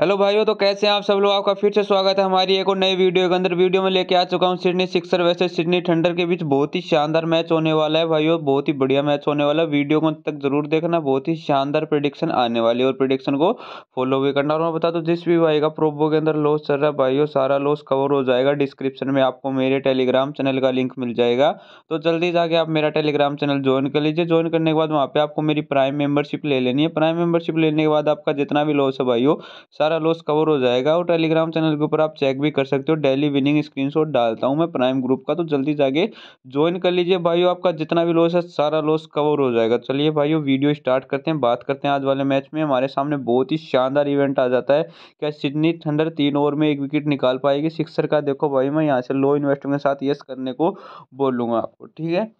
hello भाइयों तो कैसे हैं आप सब लोग आपका फिर से स्वागत है हमारी एक और नई वीडियो के अंदर वीडियो में लेके आ चुका हूं सिडनी सिक्सर वैसे सिडनी थंडर के बीच बहुत ही शानदार मैच होने वाला है भाइयों बहुत ही बढ़िया मैच होने वाला है वीडियो को तक जरूर देखना बहुत ही शानदार प्रिडिक्शन आने वाली है और प्रिडिक्शन को फॉलो भी करना और मैं बता दो तो जिस भी भाई का प्रोबो के अंदर लॉस चल रहा है भाइयों सारा लॉस कवर हो जाएगा डिस्क्रिप्शन में आपको मेरे टेलीग्राम चैनल का लिंक मिल जाएगा तो जल्दी जाके आप मेरा टेलीग्राम चैनल ज्वाइन कर लीजिए ज्वाइन करने के बाद वहाँ पर आपको मेरी प्राइम मेंबरशिप ले लेनी है प्राइम मेंबरशिप लेने के बाद आपका जितना भी लॉस है भाइयों सारा लॉस कवर हो जाएगा और टेलीग्राम चैनल के ऊपर आप चेक भी कर सकते हो डेली विनिंग स्क्रीनशॉट डालता हूँ मैं प्राइम ग्रुप का तो जल्दी जाके ज्वाइन कर लीजिए भाइयों आपका जितना भी लॉस है सारा लॉस कवर हो जाएगा चलिए भाइयों वीडियो स्टार्ट करते हैं बात करते हैं आज वाले मैच में हमारे सामने बहुत ही शानदार इवेंट आ जाता है क्या सिडनी थंडर तीन ओवर में एक विकेट निकाल पाएगी सिक्सर का देखो भाई मैं यहाँ से लो इन्वेस्टमेंट के साथ यस करने को बोलूँगा आपको ठीक है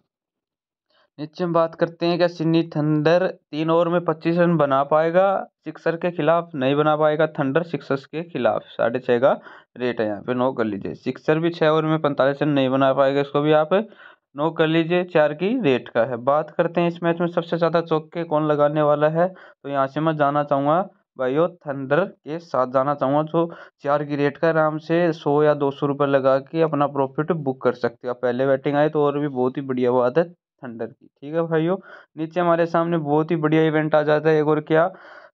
नीचे हम बात करते हैं क्या सिडनी थंडर तीन ओवर में पच्चीस रन बना पाएगा सिक्सर के खिलाफ नहीं बना पाएगा थंडर सिक्सर्स के खिलाफ साढ़े छः का रेट है यहाँ पे नो कर लीजिए सिक्सर भी छः ओवर में पैंतालीस रन नहीं बना पाएगा इसको भी आप नो कर लीजिए चार की रेट का है बात करते हैं इस मैच में सबसे ज़्यादा चौके कौन लगाने वाला है तो यहाँ से मैं जाना चाहूँगा भाइयों थंडर के साथ जाना चाहूँगा जो चार की रेट का आराम से सौ या दो सौ रुपये लगा के अपना प्रॉफिट बुक कर सकते हो पहले बैटिंग आए तो और भी बहुत ही बढ़िया बात है थंडर की ठीक है भाइयों नीचे हमारे सामने बहुत ही बढ़िया इवेंट आ जाता है एक और क्या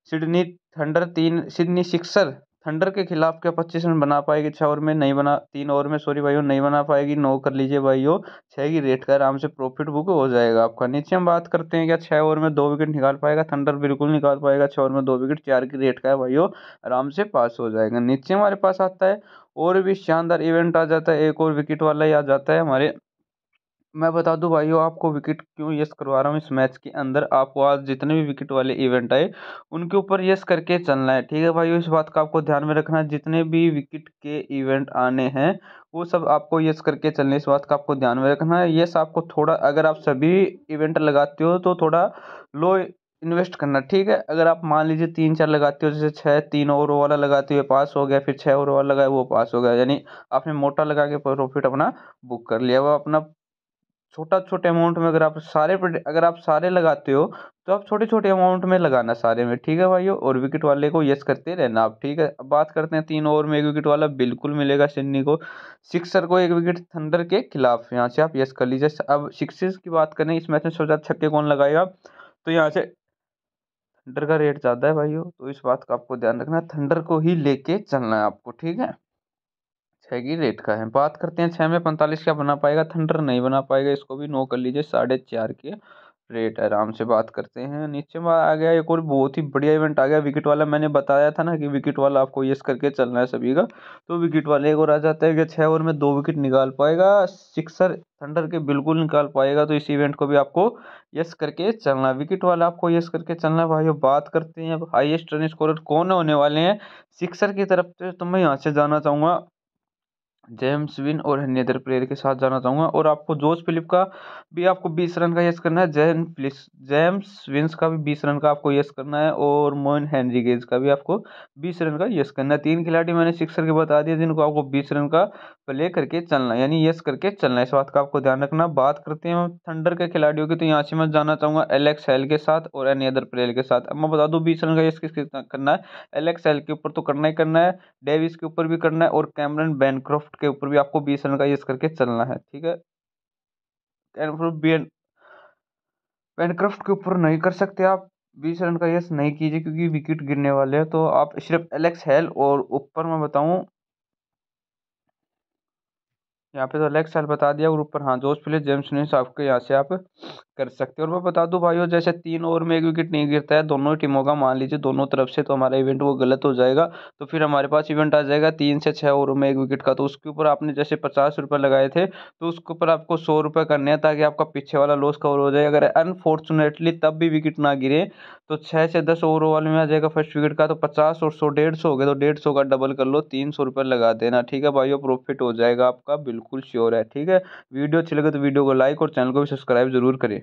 सिडनी थंडर तीन सिडनी सिक्सर थंडर के खिलाफ क्या पच्चीस रन बना पाएगी छः ओवर में नहीं बना तीन ओवर में सॉरी भाइयों नहीं बना पाएगी नौ कर लीजिए भाइयों छः की रेट का आराम से प्रॉफिट बुक हो जाएगा आपका नीचे हम बात करते हैं क्या छः ओवर में दो विकेट निकाल पाएगा थंडर बिल्कुल निकाल पाएगा छः ओवर में दो विकेट चार की रेट का है भाइयों आराम से पास हो जाएगा नीचे हमारे पास आता है और भी शानदार इवेंट आ जाता है एक और विकेट वाला ही आ जाता है हमारे मैं बता दूं भाइयों आपको विकेट क्यों यस करवा रहा हूँ इस मैच के अंदर आपको आज जितने भी विकेट वाले इवेंट आए उनके ऊपर यस करके चलना है ठीक है भाइयों इस बात का आपको ध्यान में रखना है जितने भी विकेट के इवेंट आने हैं वो सब आपको यस करके चलने इस बात का आपको ध्यान में रखना है यस आपको थोड़ा अगर आप सभी इवेंट लगाते हो तो थोड़ा लो इन्वेस्ट करना ठीक है अगर आप मान लीजिए तीन चार लगाते हो जैसे छः तीन ओवर वाला लगाते हुए पास हो गया फिर छः ओवर वाला लगाए वो पास हो गया यानी आपने मोटा लगा के प्रॉफिट अपना बुक कर लिया वो अपना छोटा छोटे अमाउंट में अगर आप सारे अगर आप सारे लगाते हो तो आप छोटे छोटे अमाउंट में लगाना सारे में ठीक है भाइयों और विकेट वाले को यस करते रहना आप ठीक है अब बात करते हैं तीन ओवर में एक विकेट वाला बिल्कुल मिलेगा सिडनी को सिक्सर को एक विकेट थंडर के खिलाफ यहाँ से आप यस कर लीजिए अब सिक्स की बात करें इस मैच में सोचा छक्के कौन लगाएगा तो यहाँ से थंडर का रेट ज़्यादा है भाइयों तो इस बात का आपको ध्यान रखना थंडर को ही लेके चलना है आपको ठीक है छः की का है बात करते हैं छः में पैंतालीस का बना पाएगा थंडर नहीं बना पाएगा इसको भी नो कर लीजिए साढ़े चार के रेट आराम से बात करते हैं नीचे में आ गया एक और बहुत ही बढ़िया इवेंट आ गया विकेट वाला मैंने बताया था ना कि विकेट वाला आपको यस करके चलना है सभी का तो विकेट वाले एक और आ जाता है कि छः ओवर में दो विकेट निकाल पाएगा सिक्सर थंडर के बिल्कुल निकाल पाएगा तो इस इवेंट को भी आपको यस करके चलना विकेट वाला आपको यस करके चलना भाई बात करते हैं अब हाइएस्ट रन स्कोर कौन होने वाले हैं सिक्सर की तरफ से तो मैं यहाँ से जाना चाहूँगा जेम्स विन और नेदर प्लेयर के साथ जाना चाहूँगा और आपको जोस फिलिप का भी आपको बीस रन का यस करना है जेन प्लिस जेम्स विंस का भी बीस रन का आपको यस करना है और मोइन हैनरी गेज का भी आपको बीस रन का यस करना है तीन खिलाड़ी मैंने सिक्सर के बता दिए जिनको आपको बीस रन का प्ले करके चलना है यानी यस करके चलना है इस बात का आपको ध्यान रखना बात करते हैं थंडर के खिलाड़ियों की तो यहाँ से मैं जाना चाहूँगा एलेक्स हेल के साथ और एनी अदर प्लेयर के साथ अब मैं बता दूँ बीस रन का यस किस करना है एलेक्स हेल के ऊपर तो करना ही करना है डेविस के ऊपर भी करना है और कैमरन बैनक्रॉफ्ट के ऊपर भी आपको बी रन का यूज़ करके चलना है ठीक है पेनक्राफ्ट के ऊपर नहीं कर सकते आप बीस रन का यस नहीं कीजिए क्योंकि विकेट गिरने वाले हैं तो आप सिर्फ एलेक्स हेल और ऊपर मैं बताऊं यहाँ पे तो अलग साल बता दिया और ऊपर हाँ जोश फिलिप जेम्स न्यूस आपके यहाँ से आप कर सकते हो और मैं बता दूँ भाइयों जैसे तीन ओवर में एक विकेट नहीं गिरता है दोनों टीमों का मान लीजिए दोनों तरफ से तो हमारा इवेंट वो गलत हो जाएगा तो फिर हमारे पास इवेंट आ जाएगा तीन से छः ओवर में एक विकेट का तो उसके ऊपर आपने जैसे पचास रुपये लगाए थे तो उसके ऊपर आपको सौ रुपये करने हैं ताकि आपका पीछे वाला लॉस कवर हो जाए अगर अनफॉर्चुनेटली तब भी विकेट ना गिरे तो छः से दस ओवर वाले में आ जाएगा फर्स्ट विकेट का तो पचास और सौ डेढ़ सौ हो गया तो डेढ़ सौ का डबल कर लो तीन सौ रुपये लगा देना ठीक है भाई प्रॉफिट हो जाएगा आपका बिल्कुल बिल्कुल श्योर है ठीक है वीडियो अच्छी लगे तो वीडियो को लाइक और चैनल को भी सब्सक्राइब जरूर करें